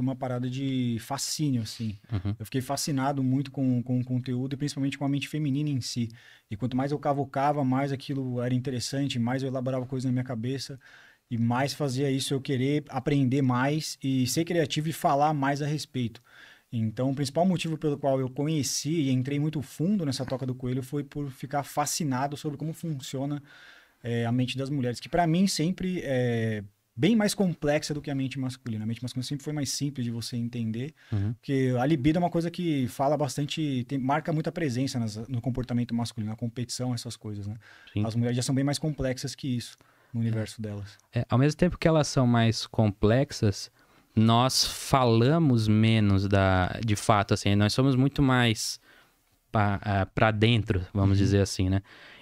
foi uma parada de fascínio, assim. Uhum. Eu fiquei fascinado muito com, com o conteúdo e principalmente com a mente feminina em si. E quanto mais eu cavocava, mais aquilo era interessante, mais eu elaborava coisas na minha cabeça e mais fazia isso eu querer aprender mais e ser criativo e falar mais a respeito. Então, o principal motivo pelo qual eu conheci e entrei muito fundo nessa toca do coelho foi por ficar fascinado sobre como funciona é, a mente das mulheres, que para mim sempre é, bem mais complexa do que a mente masculina. A mente masculina sempre foi mais simples de você entender, uhum. porque a libido é uma coisa que fala bastante, tem, marca muita presença nas, no comportamento masculino, na competição, essas coisas, né? Sim. As mulheres já são bem mais complexas que isso no é. universo delas. É, ao mesmo tempo que elas são mais complexas, nós falamos menos da, de fato, assim, nós somos muito mais para ah, dentro, vamos uhum. dizer assim, né?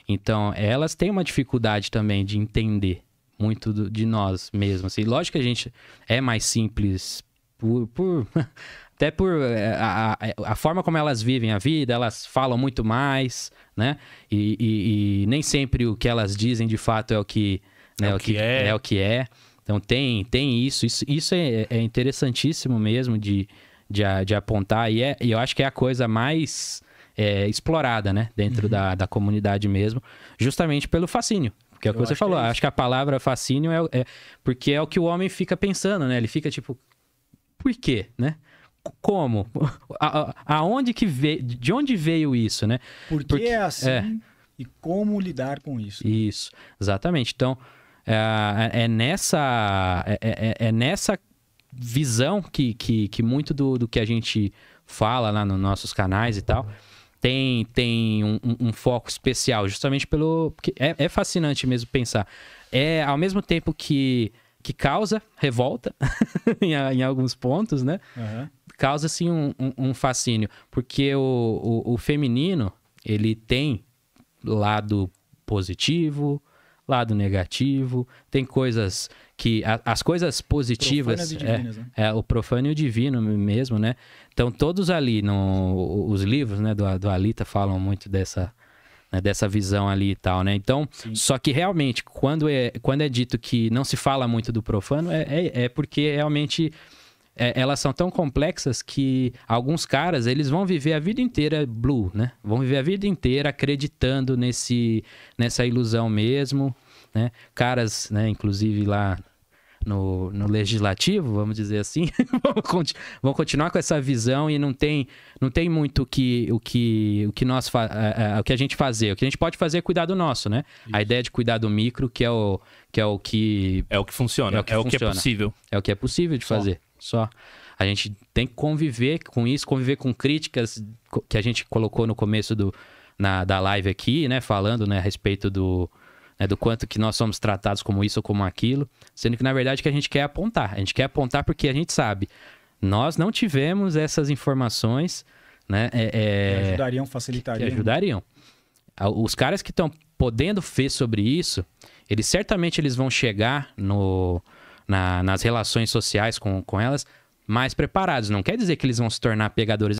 Então, elas têm uma dificuldade também de entender muito do, de nós mesmos. Assim. Lógico que a gente é mais simples por, por até por eh, a, a, a, forma como elas vivem a vida, elas falam muito mais, né? E, e, e nem sempre o que elas dizem de fato é o que, né, é, o, o que, é. é. o que é. Então tem, tem isso, isso, isso é, é interessantíssimo mesmo de, de, de apontar e, é, e eu acho que é a coisa mais é, explorada, né? Dentro uhum. da, da comunidade mesmo, justamente pelo fascínio. Que é o que Eu você falou. Que é acho que a palavra fascínio é, é, Porque é o que o homem fica pensando, né? Ele fica tipo. Por quê, né? Como? A, a, aonde que veio. De onde veio isso, né? Por que é, é assim e como lidar com isso. Né? Isso, exatamente. Então, é, é nessa, é é, é, é, nessa visão que, que, que muito do, do que a gente fala lá nos nossos canais e tal tem, tem um, um, um foco especial, justamente pelo. É, é fascinante mesmo pensar. É ao mesmo tempo que, que causa revolta em, em, alguns pontos, né? Uhum. Causa assim um, um, fascínio. Porque o, o, o feminino ele tem lado positivo, lado negativo, tem coisas que. A, as coisas positivas. Profano é, é né? é, o profano e o divino mesmo, né? Então, todos ali, no, os livros né, do, do Alita falam muito dessa. Né, dessa visão ali e tal, né? Então, Sim. só que realmente, quando é, quando é dito que não se fala muito do profano, é, é, é porque realmente é, elas são tão complexas que alguns caras, eles vão viver a vida inteira blue, né? Vão viver a vida inteira acreditando nesse, nessa ilusão mesmo, né? Caras, né, inclusive lá no, no, legislativo, vamos dizer assim, vão, continuar com essa visão e não tem, não tem muito que, o que o que nós o que a gente fazer, o que a gente pode fazer é cuidar do nosso, né? Isso. A ideia de cuidar do micro, que é o que é o que é o que funciona, é o que, é o que é possível, é o que é possível de fazer só. A gente tem que conviver com isso, conviver com críticas que a gente colocou no começo do, na, da live aqui, né? Falando né, a respeito do, né, do quanto que nós somos tratados como isso ou como aquilo. Sendo que, na verdade, que a gente quer é apontar. A gente quer apontar porque a gente sabe. Nós não tivemos essas informações, né? É, é, que ajudariam, facilitariam. Que ajudariam. Os caras que estão podendo ver sobre isso, eles certamente eles vão chegar no na, nas relações sociais com, com elas mais preparados. Não quer dizer que eles vão se tornar pegadores